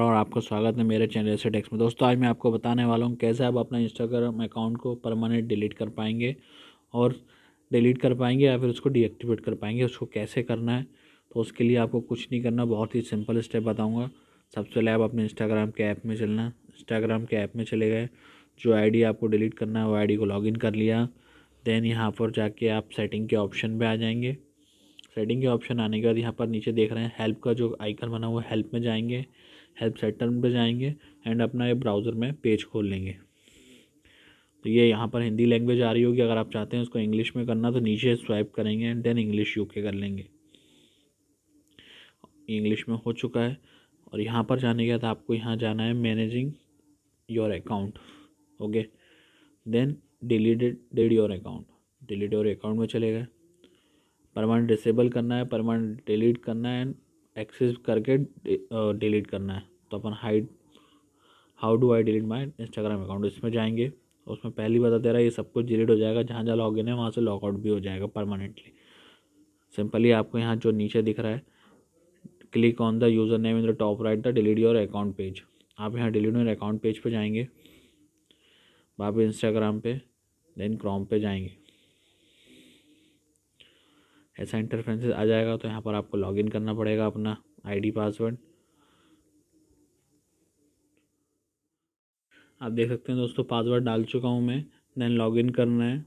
और आपका स्वागत है मेरे चैनल से टेक्स में दोस्तों आज मैं आपको बताने वाला हूँ कैसे आप अपना इंस्टाग्राम अकाउंट को परमानेंट डिलीट कर पाएंगे और डिलीट कर पाएंगे या फिर उसको डीएक्टिवेट कर पाएंगे उसको कैसे करना है तो उसके लिए आपको कुछ नहीं करना बहुत ही सिंपल स्टेप बताऊँगा सबसे पहले आप अपने इंस्टाग्राम के ऐप में चलना इंस्टाग्राम के ऐप में चले गए जो आई आपको डिलीट करना है वो आई को लॉग कर लिया देन यहाँ पर जाके आप सेटिंग के ऑप्शन पर आ जाएंगे सेटिंग के ऑप्शन आने के बाद यहाँ पर नीचे देख रहे हैं हेल्प का जो आइकन बना हुआ हेल्प में जाएंगे हेल्प सेंटर पर जाएंगे एंड अपना ये ब्राउज़र में पेज खोल लेंगे तो ये यहाँ पर हिंदी लैंग्वेज आ रही होगी अगर आप चाहते हैं उसको इंग्लिश में करना तो नीचे स्वाइप करेंगे एंड देन इंग्लिश यूके कर लेंगे इंग्लिश में हो चुका है और यहाँ पर जाने के बाद आपको यहाँ जाना है managing your account okay then deleted dead your account delete your account में चले गए परमानेंट डिसेबल करना है परमानेंट डिलीट करना है एंड एक्सेस करके डिलीट करना है तो अपन hide how do I delete my Instagram account इसमें जाएंगे उसमें पहली बता दे रहा है ये सब कुछ डिलीट हो जाएगा जहाँ जहाँ लॉग इन है वहाँ से लॉगआउट भी हो जाएगा परमानेंटली सिंपली आपको यहाँ जो नीचे दिख रहा है click on the username in the top right the delete your account page आप यहाँ डिलीट योर अकाउंट पेज पर जाएंगे आप इंस्टाग्राम पे देन क्रोम पे जाएंगे ऐसा इंटरफेरेंसेस आ जाएगा तो यहाँ पर आपको लॉगिन करना पड़ेगा अपना आईडी पासवर्ड आप देख सकते हैं दोस्तों पासवर्ड डाल चुका हूँ मैं देन लॉगिन करना है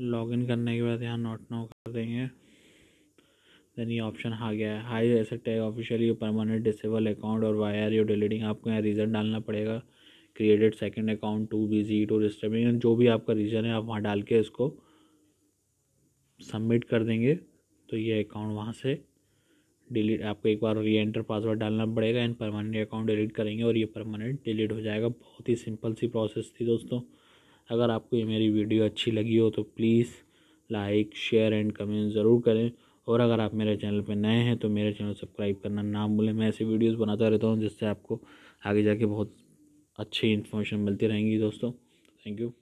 लॉगिन करने के बाद यहाँ नोट नो कर देंगे देन ये ऑप्शन आ गया है हाई ऐसे tag officially permanent disable account और वाई आर यू डिलीटिंग आपको यहाँ रीज़न डालना पड़ेगा created second account to visit to disturbing जो भी आपका रीज़न है आप वहाँ डाल के इसको सबमिट कर देंगे तो ये अकाउंट वहाँ से डिलीट आपको एक बार री एंटर पासवर्ड डालना पड़ेगा एंड परमानेंट अकाउंट डिलीट करेंगे और ये परमानेंट डिलीट हो जाएगा बहुत ही सिंपल सी प्रोसेस थी दोस्तों अगर आपको ये मेरी वीडियो अच्छी लगी हो तो please like share and comment ज़रूर करें और अगर आप मेरे चैनल पर नए हैं तो मेरे चैनल सब्सक्राइब करना ना भूलें मैं ऐसी वीडियोज़ बनाता रहता हूँ जिससे आपको आगे जाके बहुत अच्छी इन्फॉर्मेशन मिलती रहेंगी दोस्तों थैंक यू